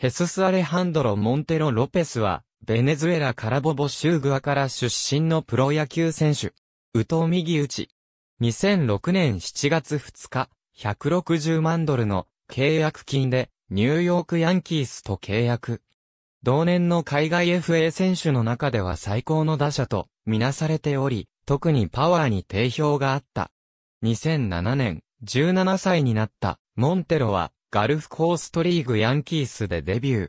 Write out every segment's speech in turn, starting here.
ヘスス・アレハンドロ・モンテロ・ロペスは、ベネズエラ・カラボボ・シューグアから出身のプロ野球選手。宇藤右ウチ。2006年7月2日、160万ドルの契約金で、ニューヨークヤンキースと契約。同年の海外 FA 選手の中では最高の打者とみなされており、特にパワーに定評があった。2007年、17歳になったモンテロはガルフコーストリーグヤンキースでデビュー。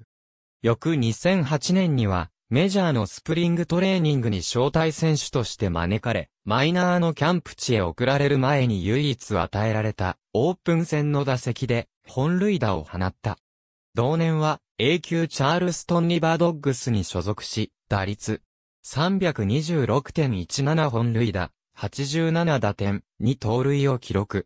翌2008年には、メジャーのスプリングトレーニングに招待選手として招かれ、マイナーのキャンプ地へ送られる前に唯一与えられたオープン戦の打席で本塁打を放った。同年は A 級チャールストンリバードッグスに所属し、打率326.17本塁打、87打点、2盗塁を記録。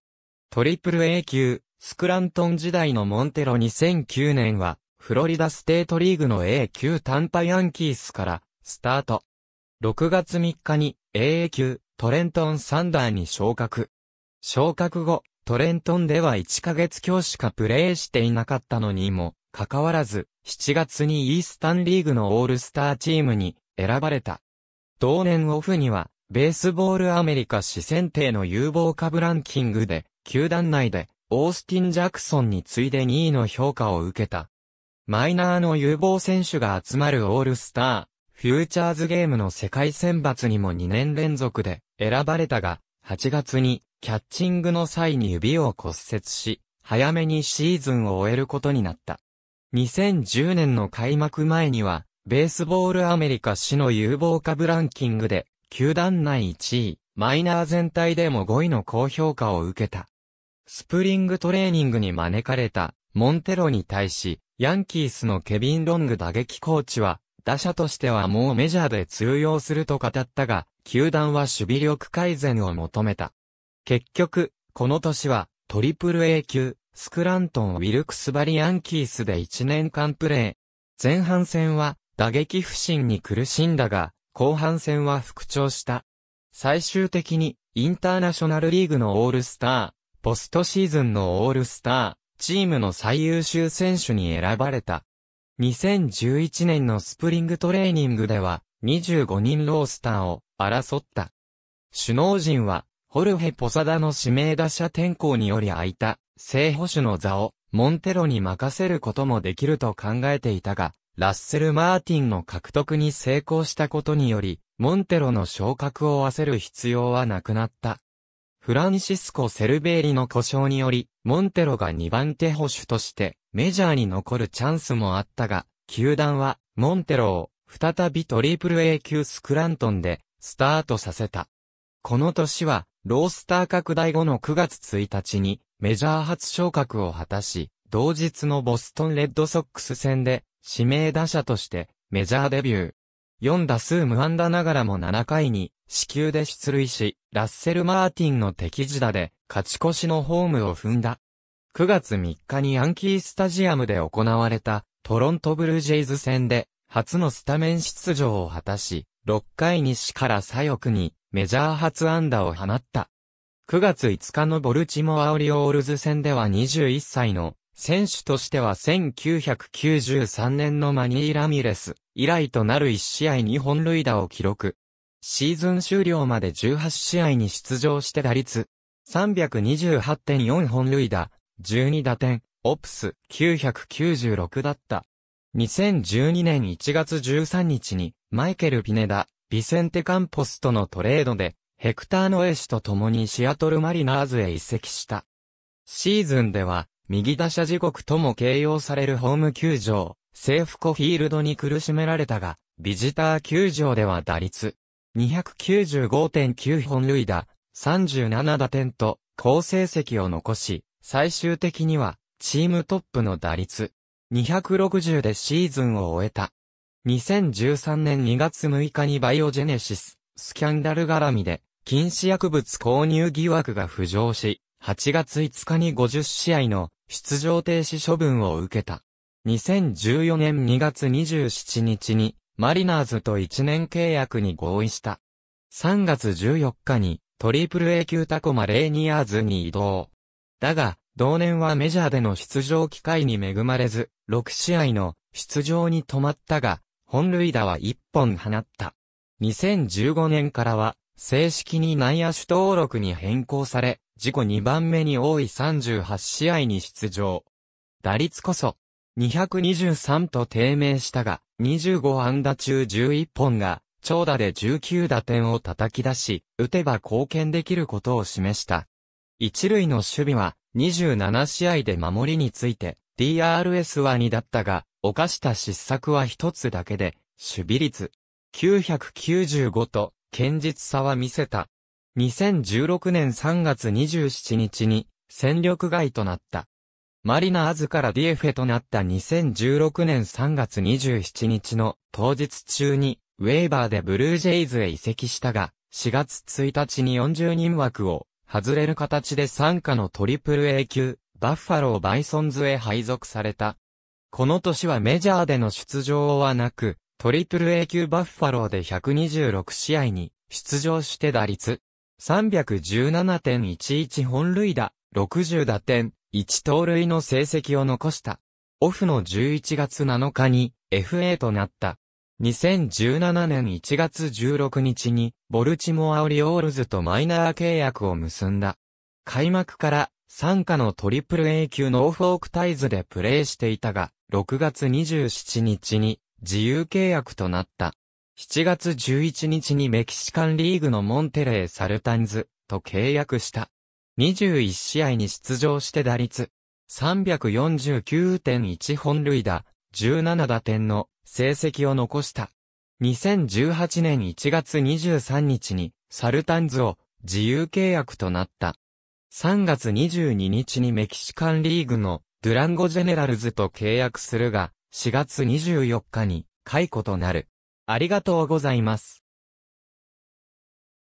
トリプル A 級、スクラントン時代のモンテロ2009年は、フロリダステートリーグの A 級短波ヤンキースからスタート。6月3日に a 級トレントンサンダーに昇格。昇格後、トレントンでは1ヶ月強しかプレーしていなかったのにもかかわらず、7月にイースタンリーグのオールスターチームに選ばれた。同年オフには、ベースボールアメリカ四選定の有望株ランキングで、球団内でオースティン・ジャクソンに次いで2位の評価を受けた。マイナーの有望選手が集まるオールスター、フューチャーズゲームの世界選抜にも2年連続で選ばれたが、8月にキャッチングの際に指を骨折し、早めにシーズンを終えることになった。2010年の開幕前には、ベースボールアメリカ市の有望株ランキングで、球団内1位、マイナー全体でも5位の高評価を受けた。スプリングトレーニングに招かれた、モンテロに対し、ヤンキースのケビン・ロング打撃コーチは、打者としてはもうメジャーで通用すると語ったが、球団は守備力改善を求めた。結局、この年は、トリプル A 級、スクラントン・ウィルクスバリ・ヤンキースで1年間プレー。前半戦は、打撃不振に苦しんだが、後半戦は復調した。最終的に、インターナショナルリーグのオールスター、ポストシーズンのオールスター、チームの最優秀選手に選ばれた。2011年のスプリングトレーニングでは、25人ロースターを争った。首脳陣は、ホルヘ・ポサダの指名打者転向により空いた、正捕手の座を、モンテロに任せることもできると考えていたが、ラッセル・マーティンの獲得に成功したことにより、モンテロの昇格を焦る必要はなくなった。フランシスコ・セルベーリの故障により、モンテロが2番手保守としてメジャーに残るチャンスもあったが、球団はモンテロを再びトリプル A 級スクラントンでスタートさせた。この年はロースター拡大後の9月1日にメジャー初昇格を果たし、同日のボストンレッドソックス戦で指名打者としてメジャーデビュー。4打数無安打ながらも7回に死球で出塁し、ラッセル・マーティンの敵地打で勝ち越しのホームを踏んだ。9月3日にヤンキースタジアムで行われたトロントブルージェイズ戦で初のスタメン出場を果たし、6回西から左翼にメジャー初安打を放った。9月5日のボルチモアオリオールズ戦では21歳の選手としては1993年のマニー・ラミレス以来となる1試合2本塁打を記録。シーズン終了まで18試合に出場して打率、328.4本塁打、12打点、オプス996だった。2012年1月13日に、マイケル・ピネダ、ビセンテ・カンポスとのトレードで、ヘクター・ノエ氏と共にシアトル・マリナーズへ移籍した。シーズンでは、右打者時刻とも形容されるホーム球場、セーフコフィールドに苦しめられたが、ビジター球場では打率、295.9本塁打、37打点と、好成績を残し、最終的には、チームトップの打率、260でシーズンを終えた。2013年2月6日にバイオジェネシス、スキャンダル絡みで、禁止薬物購入疑惑が浮上し、8月5日に50試合の出場停止処分を受けた。2014年2月27日にマリナーズと1年契約に合意した。3月14日にトリプル A 級タコマレーニアーズに移動。だが、同年はメジャーでの出場機会に恵まれず、6試合の出場に止まったが、本塁打は1本放った。2015年からは、正式に内野手登録に変更され、自己2番目に多い38試合に出場。打率こそ、223と低迷したが、25安打中11本が、長打で19打点を叩き出し、打てば貢献できることを示した。一塁の守備は、27試合で守りについて、DRS は2だったが、犯した失策は一つだけで、守備率995と、堅実さは見せた。2016年3月27日に、戦力外となった。マリナーズからディエフェとなった2016年3月27日の当日中に、ウェーバーでブルージェイズへ移籍したが、4月1日に40人枠を外れる形で参加のトリプル A 級、バッファローバイソンズへ配属された。この年はメジャーでの出場はなく、トリプル A 級バッファローで126試合に出場して打率317.11本塁打、60打点、1盗塁の成績を残した。オフの11月7日に FA となった。2017年1月16日にボルチモアオリオールズとマイナー契約を結んだ。開幕から参加のトリプル A 級のオフォークタイズでプレーしていたが、6月27日に自由契約となった。7月11日にメキシカンリーグのモンテレー・サルタンズと契約した。21試合に出場して打率、349.1本塁打、17打点の成績を残した。2018年1月23日にサルタンズを自由契約となった。3月22日にメキシカンリーグのドゥランゴジェネラルズと契約するが、4月24日に解雇となる。ありがとうございます。